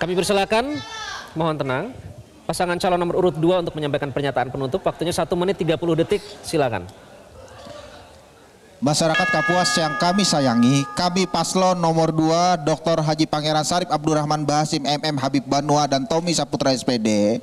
Kami persilakan, mohon tenang, pasangan calon nomor urut 2 untuk menyampaikan pernyataan penutup. Waktunya 1 menit 30 detik, silakan. Masyarakat Kapuas yang kami sayangi, kami paslon nomor 2 Dr. Haji Pangeran Sarip Abdurrahman Bahasim MM Habib Banua dan Tommy Saputra SPD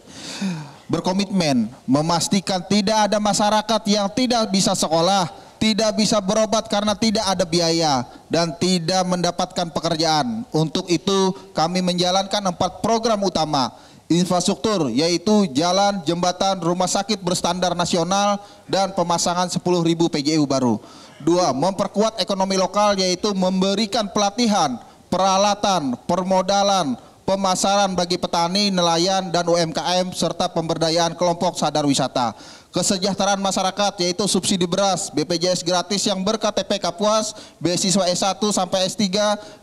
berkomitmen memastikan tidak ada masyarakat yang tidak bisa sekolah tidak bisa berobat karena tidak ada biaya dan tidak mendapatkan pekerjaan. Untuk itu kami menjalankan empat program utama infrastruktur yaitu jalan, jembatan, rumah sakit berstandar nasional dan pemasangan 10.000 PJU baru. Dua, memperkuat ekonomi lokal yaitu memberikan pelatihan, peralatan, permodalan, pemasaran bagi petani, nelayan, dan UMKM serta pemberdayaan kelompok sadar wisata kesejahteraan masyarakat yaitu subsidi beras, BPJS gratis yang berKTP Kapuas, beasiswa S1 sampai S3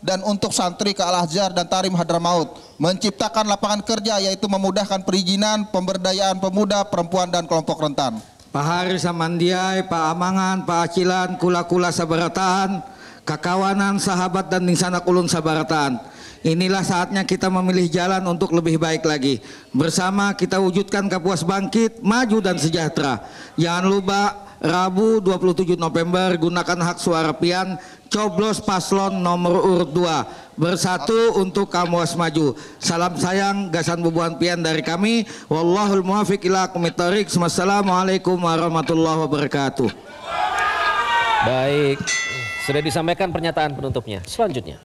dan untuk santri ke Al-Azhar dan Tarim Hadramaut, menciptakan lapangan kerja yaitu memudahkan perizinan, pemberdayaan pemuda, perempuan dan kelompok rentan. Pak Haris Samandiai, Pak Amangan, Pak Acilan, Kula-Kula Sabaratan, Kakawanan, Sahabat dan Ninsana Kulun Sabaratan. Inilah saatnya kita memilih jalan untuk lebih baik lagi. Bersama kita wujudkan Kapuas Bangkit, maju dan sejahtera. Jangan lupa Rabu 27 November gunakan hak suara pian coblos paslon nomor urut 2 bersatu untuk Kamuas Maju. Salam sayang gasan bubuhan pian dari kami. Wallahul muwafiq ila kumitarik. Wassalamualaikum warahmatullahi wabarakatuh. Baik, sudah disampaikan pernyataan penutupnya. Selanjutnya.